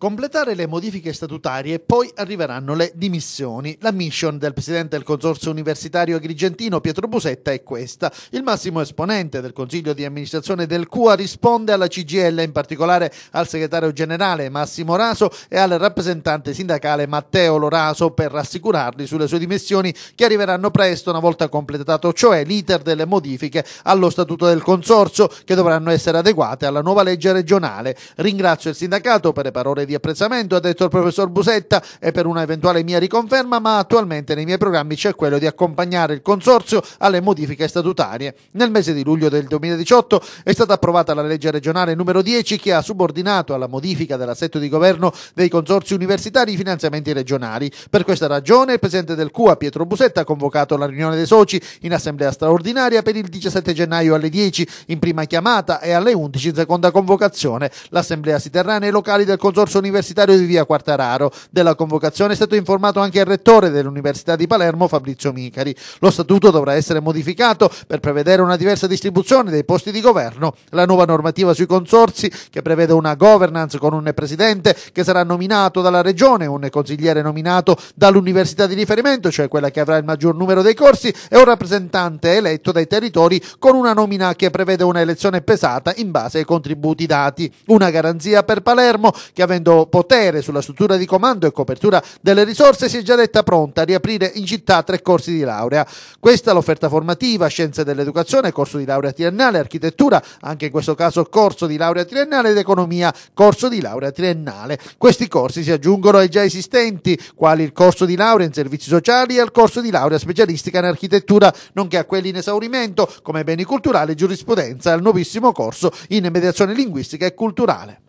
Completare le modifiche statutarie, e poi arriveranno le dimissioni. La mission del presidente del Consorzio Universitario Agrigentino Pietro Busetta è questa. Il massimo esponente del Consiglio di amministrazione del CUA risponde alla CGL, in particolare al segretario generale Massimo Raso e al rappresentante sindacale Matteo Loraso per rassicurarli sulle sue dimissioni che arriveranno presto una volta completato cioè l'iter delle modifiche allo statuto del Consorzio che dovranno essere adeguate alla nuova legge regionale. Ringrazio il sindacato per le parole di apprezzamento, ha detto il professor Busetta, e per una eventuale mia riconferma, ma attualmente nei miei programmi c'è quello di accompagnare il Consorzio alle modifiche statutarie. Nel mese di luglio del 2018 è stata approvata la legge regionale numero 10 che ha subordinato alla modifica dell'assetto di governo dei consorzi universitari i finanziamenti regionali. Per questa ragione il presidente del CUA Pietro Busetta ha convocato la riunione dei soci in assemblea straordinaria per il 17 gennaio alle 10 in prima chiamata e alle 11 in seconda convocazione. L'assemblea si terrà nei locali del Consorzio universitario di via Quartararo. Della convocazione è stato informato anche il rettore dell'Università di Palermo, Fabrizio Micari. Lo statuto dovrà essere modificato per prevedere una diversa distribuzione dei posti di governo. La nuova normativa sui consorsi, che prevede una governance con un presidente che sarà nominato dalla regione, un consigliere nominato dall'università di riferimento, cioè quella che avrà il maggior numero dei corsi, e un rappresentante eletto dai territori con una nomina che prevede una elezione pesata in base ai contributi dati. Una garanzia per Palermo che avendo avendo potere sulla struttura di comando e copertura delle risorse, si è già detta pronta a riaprire in città tre corsi di laurea. Questa è l'offerta formativa, scienze dell'educazione, corso di laurea triennale, architettura, anche in questo caso corso di laurea triennale ed economia, corso di laurea triennale. Questi corsi si aggiungono ai già esistenti, quali il corso di laurea in servizi sociali e al corso di laurea specialistica in architettura, nonché a quelli in esaurimento come beni culturali e giurisprudenza e al nuovissimo corso in mediazione linguistica e culturale.